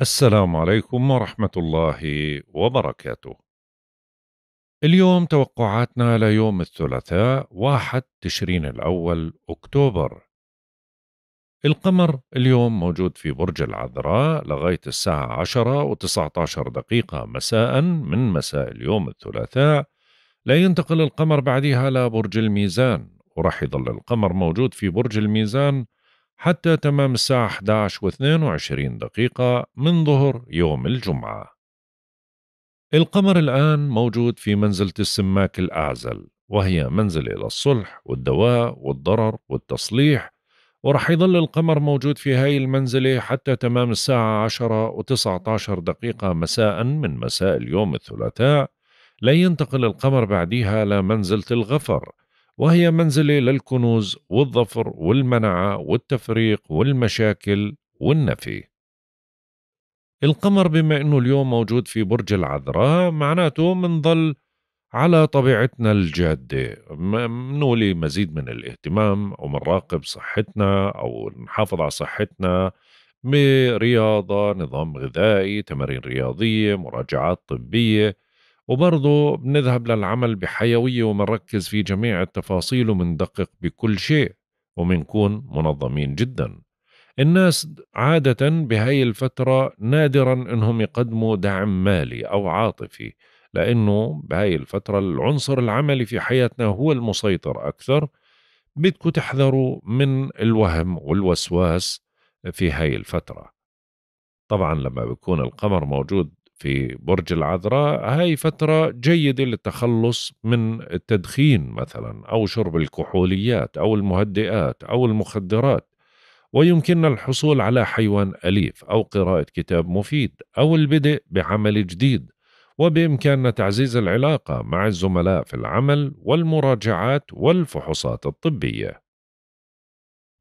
السلام عليكم ورحمة الله وبركاته. اليوم توقعاتنا ليوم الثلاثاء 1 تشرين الأول أكتوبر. القمر اليوم موجود في برج العذراء لغاية الساعة 10 و19 دقيقة مساء من مساء اليوم الثلاثاء لا ينتقل القمر بعدها لبرج الميزان ورح يظل القمر موجود في برج الميزان حتى تمام الساعة 11 و 22 دقيقة من ظهر يوم الجمعة القمر الآن موجود في منزلة السماك الأعزل وهي منزلة للصلح والدواء والضرر والتصليح ورح يظل القمر موجود في هاي المنزلة حتى تمام الساعة 10 و 19 دقيقة مساء من مساء اليوم الثلاثاء لينتقل القمر بعديها لمنزلة الغفر وهي منزله للكنوز والظفر والمنعه والتفريق والمشاكل والنفي القمر بما انه اليوم موجود في برج العذراء معناته منظل على طبيعتنا الجادة منولي مزيد من الاهتمام ومنراقب صحتنا أو نحافظ على صحتنا برياضة نظام غذائي تمارين رياضية مراجعات طبية وبرضه بنذهب للعمل بحيوية ومنركز في جميع التفاصيل ومندقق بكل شيء ومنكون منظمين جدا الناس عادة بهاي الفترة نادرا انهم يقدموا دعم مالي او عاطفي لانه بهاي الفترة العنصر العملي في حياتنا هو المسيطر اكثر بدكم تحذروا من الوهم والوسواس في هاي الفترة طبعا لما بيكون القمر موجود في برج العذراء هاي فترة جيدة للتخلص من التدخين مثلا أو شرب الكحوليات أو المهدئات أو المخدرات ويمكننا الحصول على حيوان أليف أو قراءة كتاب مفيد أو البدء بعمل جديد وبإمكاننا تعزيز العلاقة مع الزملاء في العمل والمراجعات والفحوصات الطبية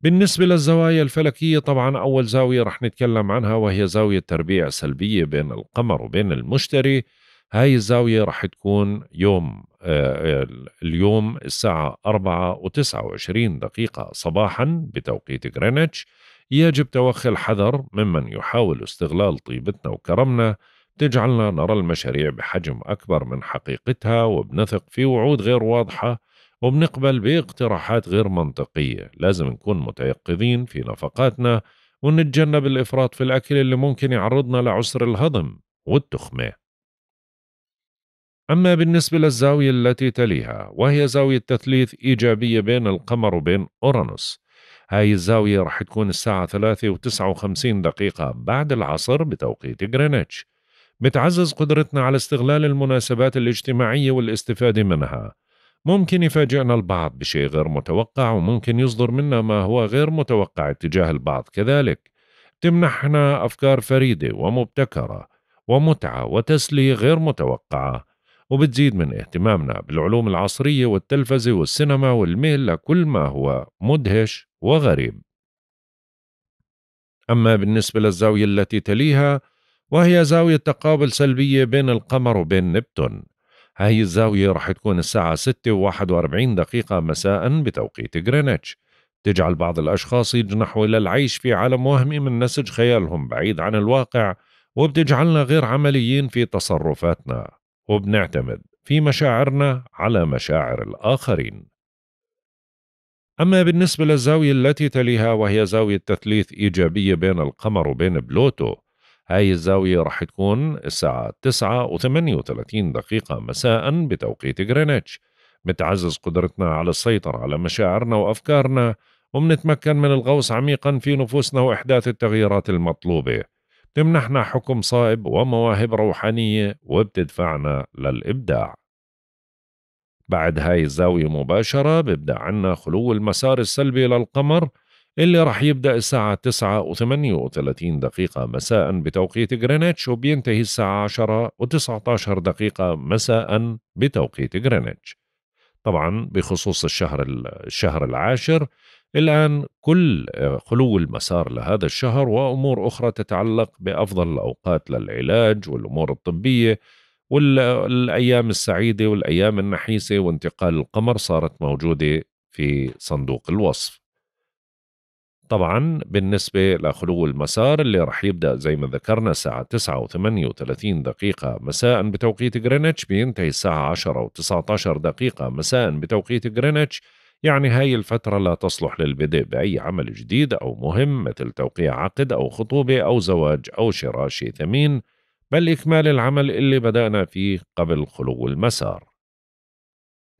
بالنسبة للزوايا الفلكية طبعا أول زاوية رح نتكلم عنها وهي زاوية تربيع سلبية بين القمر وبين المشتري هاي الزاوية رح تكون يوم آه، اليوم الساعة أربعة وتسعة وعشرين دقيقة صباحا بتوقيت غرينتش يجب توخي الحذر ممن يحاول استغلال طيبتنا وكرمنا تجعلنا نرى المشاريع بحجم أكبر من حقيقتها وبنثق في وعود غير واضحة وبنقبل باقتراحات غير منطقية لازم نكون متيقظين في نفقاتنا ونتجنب الإفراط في الأكل اللي ممكن يعرضنا لعسر الهضم والتخمة أما بالنسبة للزاوية التي تليها وهي زاوية تثليث إيجابية بين القمر وبين أورانوس هاي الزاوية رح تكون الساعة 3 و59 دقيقة بعد العصر بتوقيت غرينتش بتعزز قدرتنا على استغلال المناسبات الاجتماعية والاستفادة منها ممكن يفاجئنا البعض بشيء غير متوقع وممكن يصدر منا ما هو غير متوقع اتجاه البعض كذلك تمنحنا أفكار فريدة ومبتكرة ومتعة وتسلية غير متوقعة وبتزيد من اهتمامنا بالعلوم العصرية والتلفزة والسينما والميل لكل ما هو مدهش وغريب أما بالنسبة للزاوية التي تليها وهي زاوية تقابل سلبية بين القمر وبين نبتون هاي الزاوية رح تكون الساعة 6 و 41 دقيقة مساء بتوقيت غرينتش تجعل بعض الأشخاص يجنحوا إلى العيش في عالم وهمي من نسج خيالهم بعيد عن الواقع وبتجعلنا غير عمليين في تصرفاتنا وبنعتمد في مشاعرنا على مشاعر الآخرين أما بالنسبة للزاوية التي تليها وهي زاوية تثليث إيجابية بين القمر وبين بلوتو هاي الزاوية رح تكون الساعة 9 و 38 دقيقة مساء بتوقيت غرينتش بتعزز قدرتنا على السيطرة على مشاعرنا وأفكارنا ومنتمكن من الغوص عميقا في نفوسنا وإحداث التغييرات المطلوبة بتمنحنا حكم صائب ومواهب روحانية وبتدفعنا للإبداع بعد هاي الزاوية مباشرة ببدأ عنا خلو المسار السلبي للقمر اللي راح يبدأ الساعة 9 و 38 دقيقة مساء بتوقيت جرينتش وبينتهي الساعة 10 و 19 دقيقة مساء بتوقيت جرينتش طبعا بخصوص الشهر الشهر العاشر الآن كل خلو المسار لهذا الشهر وأمور أخرى تتعلق بأفضل الأوقات للعلاج والأمور الطبية والأيام السعيدة والأيام النحيسة وانتقال القمر صارت موجودة في صندوق الوصف طبعا بالنسبة لخلو المسار اللي رح يبدأ زي ما ذكرنا الساعة 9 و38 دقيقة مساء بتوقيت جرينتش بينتهي الساعة 10 و19 دقيقة مساء بتوقيت جرينتش يعني هاي الفترة لا تصلح للبدء بأي عمل جديد أو مهم مثل توقيع عقد أو خطوبة أو زواج أو شراء شيء ثمين بل إكمال العمل اللي بدأنا فيه قبل خلو المسار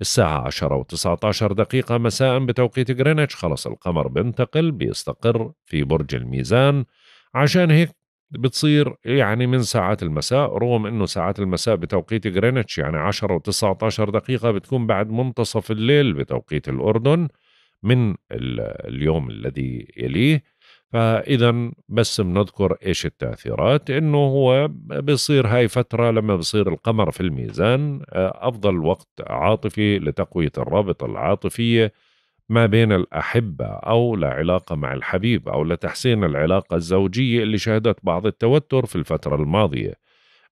الساعة 10 و 19 دقيقة مساء بتوقيت غرينتش خلص القمر بينتقل بيستقر في برج الميزان عشان هيك بتصير يعني من ساعات المساء رغم انه ساعات المساء بتوقيت غرينتش يعني 10 و 19 دقيقة بتكون بعد منتصف الليل بتوقيت الأردن من اليوم الذي يليه فاذا بس بنذكر ايش التاثيرات انه هو بصير هاي فتره لما بصير القمر في الميزان آه، افضل وقت عاطفي لتقويه الرابطه العاطفيه ما بين الاحبه او لعلاقه مع الحبيب او لتحسين العلاقه الزوجيه اللي شهدت بعض التوتر في الفتره الماضيه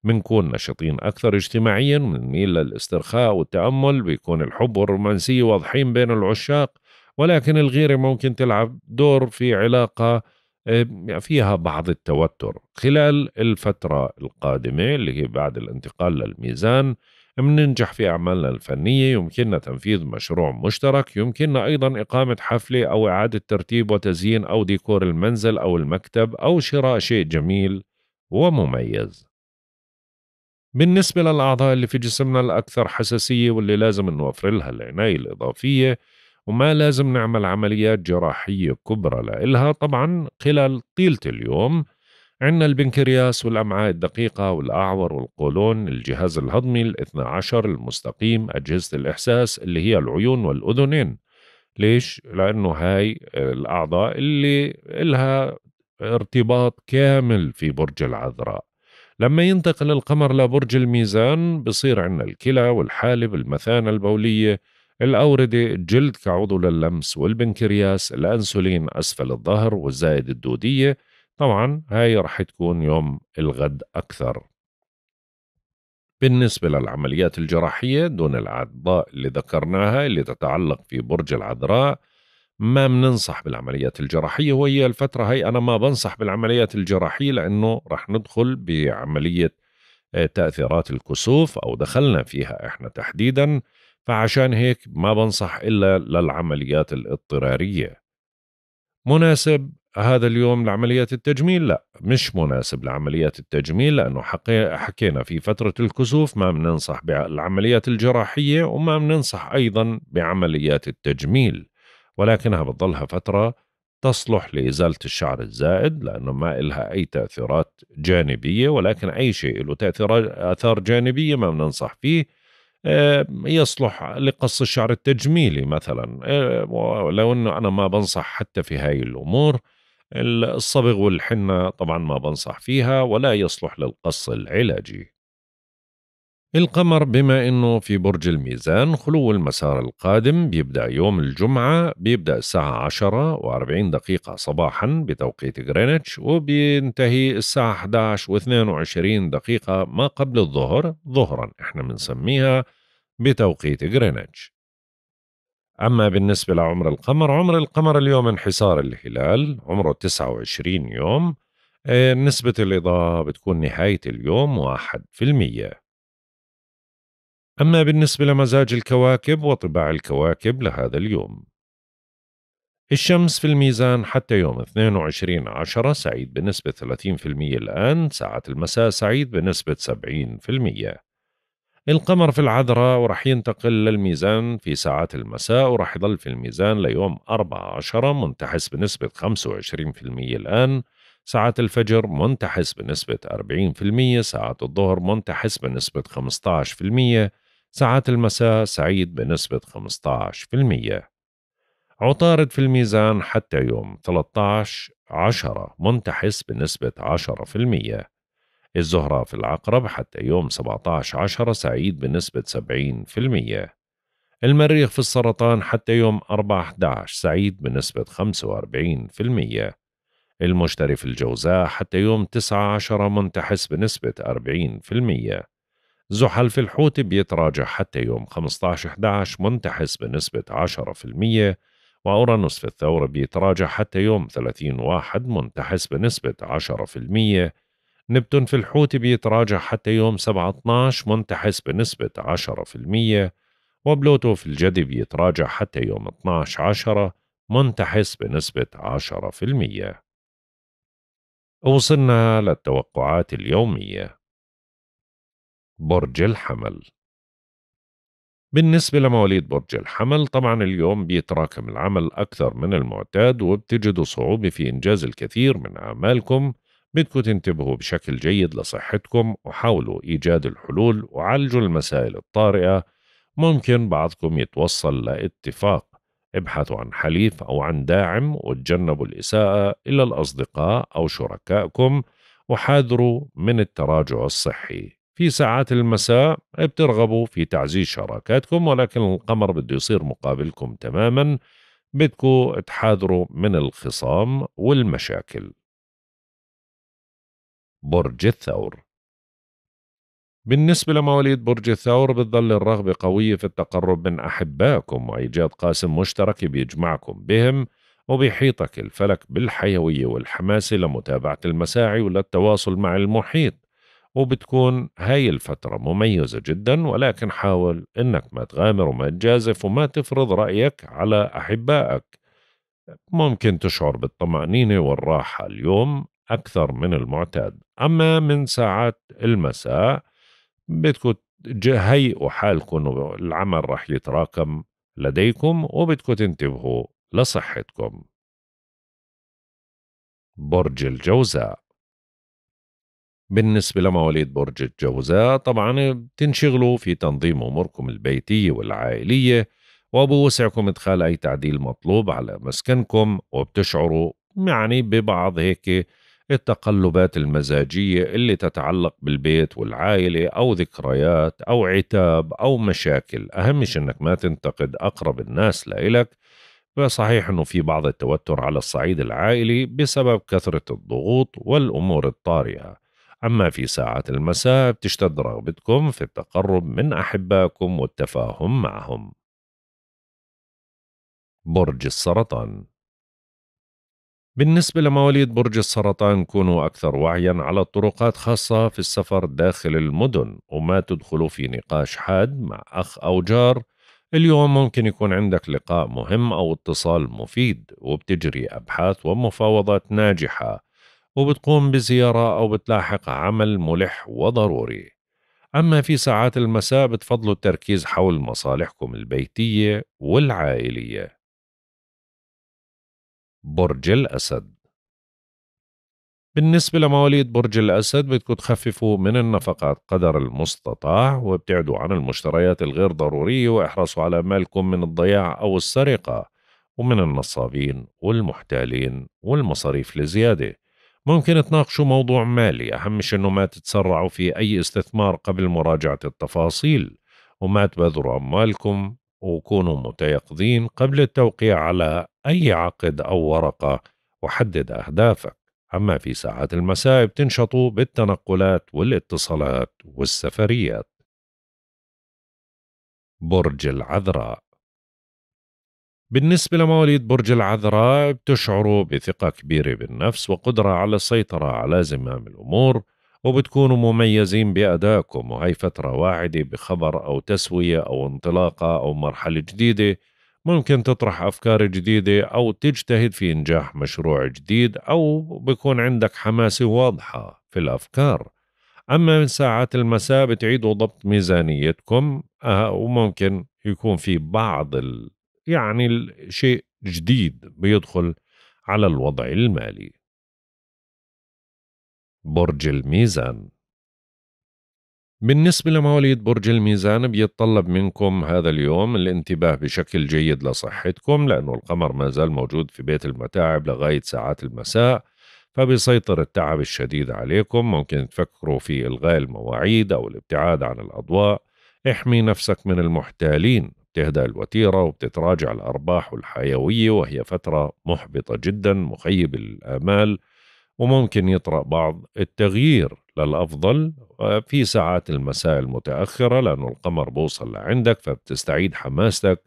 بنكون نشيطين أكثر اجتماعيا بنميل للاسترخاء والتأمل بيكون الحب والرومانسية واضحين بين العشاق ولكن الغيرة ممكن تلعب دور في علاقة آه، فيها بعض التوتر خلال الفترة القادمة اللي هي بعد الانتقال للميزان مننجح في أعمالنا الفنية يمكننا تنفيذ مشروع مشترك يمكننا أيضا إقامة حفلة أو إعادة ترتيب وتزيين أو ديكور المنزل أو المكتب أو شراء شيء جميل ومميز بالنسبة للأعضاء اللي في جسمنا الأكثر حساسية واللي لازم نوفر لها العناية الإضافية وما لازم نعمل عمليات جراحية كبرى لإلها طبعا خلال طيلة اليوم عندنا البنكرياس والأمعاء الدقيقة والأعور والقولون الجهاز الهضمي الاثنى عشر المستقيم أجهزة الإحساس اللي هي العيون والأذنين ليش؟ لأنه هاي الأعضاء اللي إلها ارتباط كامل في برج العذراء لما ينتقل القمر لبرج الميزان بصير عندنا الكلى والحالب المثانة البولية الأوردة الجلد كعضو للمس والبنكرياس الأنسولين أسفل الظهر والزائد الدودية طبعا هاي رح تكون يوم الغد أكثر بالنسبة للعمليات الجراحية دون الأعضاء اللي ذكرناها اللي تتعلق في برج العذراء ما بننصح بالعمليات الجراحية وهي الفترة هي أنا ما بنصح بالعمليات الجراحية لأنه رح ندخل بعملية آه، تأثيرات الكسوف أو دخلنا فيها إحنا تحديدا فعشان هيك ما بنصح إلا للعمليات الاضطرارية مناسب هذا اليوم لعمليات التجميل لا مش مناسب لعمليات التجميل لأنه حكينا في فترة الكسوف ما بننصح بالعمليات الجراحية وما بننصح أيضا بعمليات التجميل ولكنها بتضلها فترة تصلح لإزالة الشعر الزائد لأنه ما إلها أي تأثيرات جانبية ولكن أي شيء له تأثير آثار جانبية ما بننصح فيه آه، يصلح لقص الشعر التجميلي مثلا آه، ولو انه انا ما بنصح حتى في هاي الامور الصبغ والحنه طبعا ما بنصح فيها ولا يصلح للقص العلاجي القمر بما انه في برج الميزان خلو المسار القادم بيبدا يوم الجمعه بيبدا الساعه 10 و40 دقيقه صباحا بتوقيت غرينتش وبينتهي الساعه 11 و22 دقيقه ما قبل الظهر ظهرا احنا بنسميها بتوقيت غرينتش أما بالنسبة لعمر القمر عمر القمر اليوم انحسار الهلال عمره 29 يوم آه، نسبة الإضاءة بتكون نهاية اليوم 1% أما بالنسبة لمزاج الكواكب وطباع الكواكب لهذا اليوم الشمس في الميزان حتى يوم 22 عشرة سعيد بنسبة 30% الآن ساعة المساء سعيد بنسبة 70% القمر في العذراء ورح ينتقل للميزان في ساعات المساء ورح يظل في الميزان ليوم 14 منتحس بنسبة 25% الآن ساعات الفجر منتحس بنسبة 40% ساعات الظهر منتحس بنسبة 15% ساعات المساء سعيد بنسبة 15% عطارد في الميزان حتى يوم 13 عشرة منتحس بنسبة 10% الزهرة في العقرب حتى يوم 17 عشر سعيد بنسبة 70% المريخ في السرطان حتى يوم 4 11 سعيد بنسبة 45% المشتري في الجوزاء حتى يوم 9 عشرة منتحس بنسبة 40% زحل في الحوت بيتراجع حتى يوم 15 11 منتحس بنسبة 10% وأورانوس في الثور بيتراجع حتى يوم 30 واحد منتحس بنسبة 10% نبتون في الحوت بيتراجع حتى يوم 7/12 منتحس بنسبة 10% وبلوتو في الجدي بيتراجع حتى يوم 12/10 منتحس بنسبة 10% وصلنا للتوقعات اليومية برج الحمل بالنسبة لمواليد برج الحمل طبعا اليوم بيتراكم العمل أكثر من المعتاد وبتجدوا صعوبة في إنجاز الكثير من أعمالكم بدكم تنتبهوا بشكل جيد لصحتكم وحاولوا إيجاد الحلول وعالجوا المسائل الطارئة ممكن بعضكم يتوصل لاتفاق ابحثوا عن حليف أو عن داعم وتجنبوا الإساءة إلى الأصدقاء أو شركائكم وحاذروا من التراجع الصحي في ساعات المساء بترغبوا في تعزيز شراكاتكم ولكن القمر بده يصير مقابلكم تماما بدكم تحاذروا من الخصام والمشاكل برج الثور بالنسبة لمواليد برج الثور بتظل الرغبة قوية في التقرب من أحبائكم وإيجاد قاسم مشترك بيجمعكم بهم وبيحيطك الفلك بالحيوية والحماسة لمتابعة المساعي وللتواصل مع المحيط وبتكون هاي الفترة مميزة جدا ولكن حاول إنك ما تغامر وما تجازف وما تفرض رأيك على أحبائك ممكن تشعر بالطمأنينة والراحة اليوم أكثر من المعتاد أما من ساعات المساء بدكم تهيئوا حالكم العمل رح يتراكم لديكم وبدكم تنتبهوا لصحتكم برج الجوزاء بالنسبة لمواليد برج الجوزاء طبعا بتنشغلوا في تنظيم أموركم البيتية والعائلية وبوسعكم إدخال أي تعديل مطلوب على مسكنكم وبتشعروا يعني ببعض هيك التقلبات المزاجية اللي تتعلق بالبيت والعائلة أو ذكريات أو عتاب أو مشاكل أهم شيء أنك ما تنتقد أقرب الناس لإلك فصحيح أنه في بعض التوتر على الصعيد العائلي بسبب كثرة الضغوط والأمور الطارئة أما في ساعات المساء بتشتد رغبتكم في التقرب من أحبائكم والتفاهم معهم برج السرطان بالنسبة لمواليد برج السرطان كونوا أكثر وعيا على الطرقات خاصة في السفر داخل المدن وما تدخلوا في نقاش حاد مع أخ أو جار اليوم ممكن يكون عندك لقاء مهم أو اتصال مفيد وبتجري أبحاث ومفاوضات ناجحة وبتقوم بزيارة أو بتلاحق عمل ملح وضروري أما في ساعات المساء بتفضلوا التركيز حول مصالحكم البيتية والعائلية برج الأسد بالنسبة لمواليد برج الأسد بدكم تخففوا من النفقات قدر المستطاع وابتعدوا عن المشتريات الغير ضرورية واحرصوا على مالكم من الضياع أو السرقة ومن النصابين والمحتالين والمصاريف لزيادة ممكن تناقشوا موضوع مالي أهم شيء أنه ما تتسرعوا في أي استثمار قبل مراجعة التفاصيل وما تبذروا أموالكم وكونوا متيقظين قبل التوقيع على أي عقد أو ورقة وحدد أهدافك أما في ساعات المساء بتنشطوا بالتنقلات والاتصالات والسفريات برج العذراء بالنسبة لمواليد برج العذراء بتشعروا بثقة كبيرة بالنفس وقدرة على السيطرة على زمام الأمور وبتكونوا مميزين بأدائكم وهي فترة واعدة بخبر أو تسوية أو انطلاقة أو مرحلة جديدة ممكن تطرح أفكار جديدة أو تجتهد في إنجاح مشروع جديد أو بكون عندك حماسة واضحة في الأفكار أما من ساعات المساء بتعيدوا ضبط ميزانيتكم أه وممكن يكون في بعض ال... يعني الشيء جديد بيدخل على الوضع المالي برج الميزان بالنسبة لمواليد برج الميزان بيتطلب منكم هذا اليوم الانتباه بشكل جيد لصحتكم لأنه القمر ما زال موجود في بيت المتاعب لغاية ساعات المساء فبيسيطر التعب الشديد عليكم ممكن تفكروا في إلغاء المواعيد أو الابتعاد عن الأضواء احمي نفسك من المحتالين بتهدأ الوتيرة وبتتراجع الأرباح والحيوية وهي فترة محبطة جدا مخيب الآمال وممكن يطرأ بعض التغيير للأفضل آه، في ساعات المساء المتأخرة لأنه القمر بوصل لعندك فبتستعيد حماستك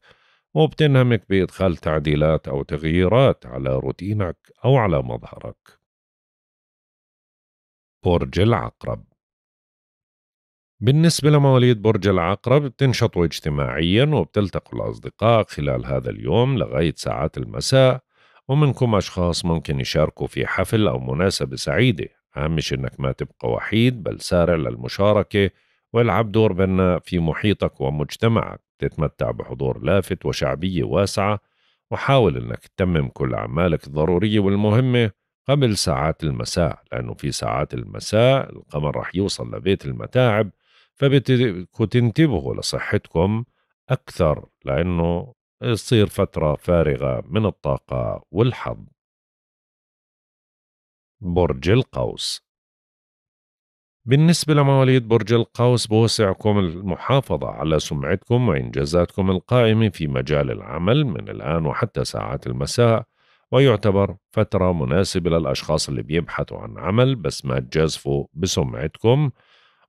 وبتنهمك بإدخال تعديلات أو تغييرات على روتينك أو على مظهرك برج العقرب بالنسبة لمواليد برج العقرب بتنشطوا اجتماعيا وبتلتقوا الأصدقاء خلال هذا اليوم لغاية ساعات المساء ومنكم أشخاص ممكن يشاركوا في حفل أو مناسبة سعيدة أهم أنك ما تبقى وحيد بل سارع للمشاركة والعب دور بناء في محيطك ومجتمعك تتمتع بحضور لافت وشعبية واسعة وحاول أنك تتمم كل أعمالك الضرورية والمهمة قبل ساعات المساء لأنه في ساعات المساء القمر رح يوصل لبيت المتاعب فبتنتبهوا لصحتكم أكثر لأنه تصير فترة فارغة من الطاقة والحظ برج القوس بالنسبة لمواليد برج القوس بوسعكم المحافظة على سمعتكم وإنجازاتكم القائمة في مجال العمل من الآن وحتى ساعات المساء ويعتبر فترة مناسبة للأشخاص اللي بيبحثوا عن عمل بس ما تجازفوا بسمعتكم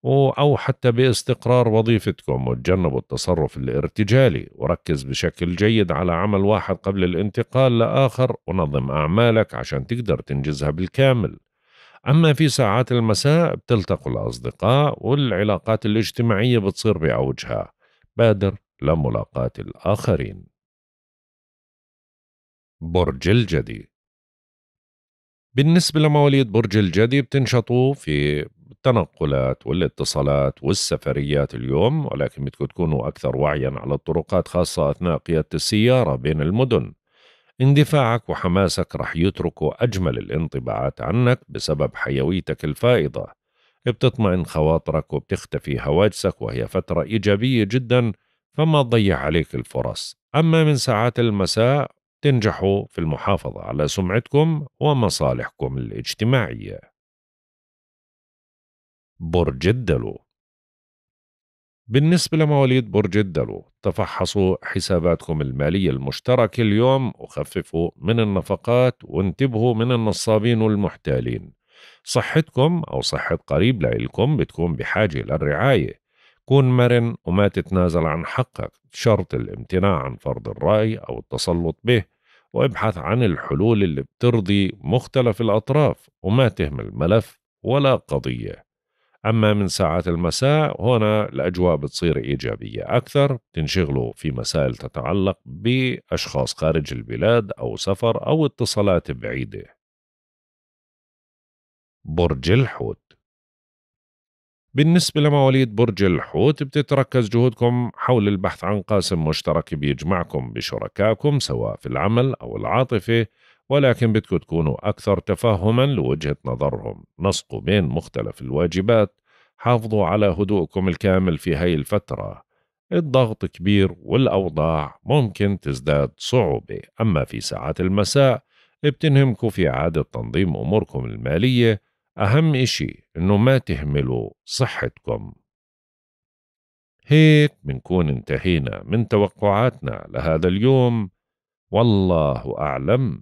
أو حتى باستقرار وظيفتكم وتجنبوا التصرف الارتجالي وركز بشكل جيد على عمل واحد قبل الانتقال لآخر ونظم أعمالك عشان تقدر تنجزها بالكامل أما في ساعات المساء بتلتقوا الأصدقاء والعلاقات الاجتماعية بتصير بأوجها بادر لملاقاة الآخرين برج الجدي بالنسبة لمواليد برج الجدي بتنشطوا في التنقلات والاتصالات والسفريات اليوم ولكن بدكم تكونوا أكثر وعيا على الطرقات خاصة أثناء قيادة السيارة بين المدن اندفاعك وحماسك رح يتركوا أجمل الانطباعات عنك بسبب حيويتك الفائضة بتطمئن خواطرك وبتختفي هواجسك وهي فترة إيجابية جدا فما تضيع عليك الفرص أما من ساعات المساء تنجحوا في المحافظة على سمعتكم ومصالحكم الاجتماعية برج الدلو بالنسبة لمواليد برج الدلو تفحصوا حساباتكم المالية المشتركة اليوم وخففوا من النفقات وانتبهوا من النصابين والمحتالين صحتكم أو صحة قريب لإلكم بتكون بحاجة للرعاية كون مرن وما تتنازل عن حقك شرط الامتناع عن فرض الرأي أو التسلط به وابحث عن الحلول اللي بترضي مختلف الأطراف وما تهمل ملف ولا قضية أما من ساعات المساء هنا الأجواء بتصير إيجابية أكثر تنشغلوا في مسائل تتعلق بأشخاص خارج البلاد أو سفر أو اتصالات بعيدة برج الحوت بالنسبة لمواليد برج الحوت بتتركز جهودكم حول البحث عن قاسم مشترك بيجمعكم بشركائكم سواء في العمل أو العاطفة ولكن بدكم تكونوا أكثر تفهما لوجهة نظرهم نسقوا بين مختلف الواجبات حافظوا على هدوءكم الكامل في هاي الفترة الضغط كبير والأوضاع ممكن تزداد صعوبة أما في ساعات المساء بتنهمكوا في عادة تنظيم أموركم المالية أهم إشي إنه ما تهملوا صحتكم هيك بنكون انتهينا من توقعاتنا لهذا اليوم والله أعلم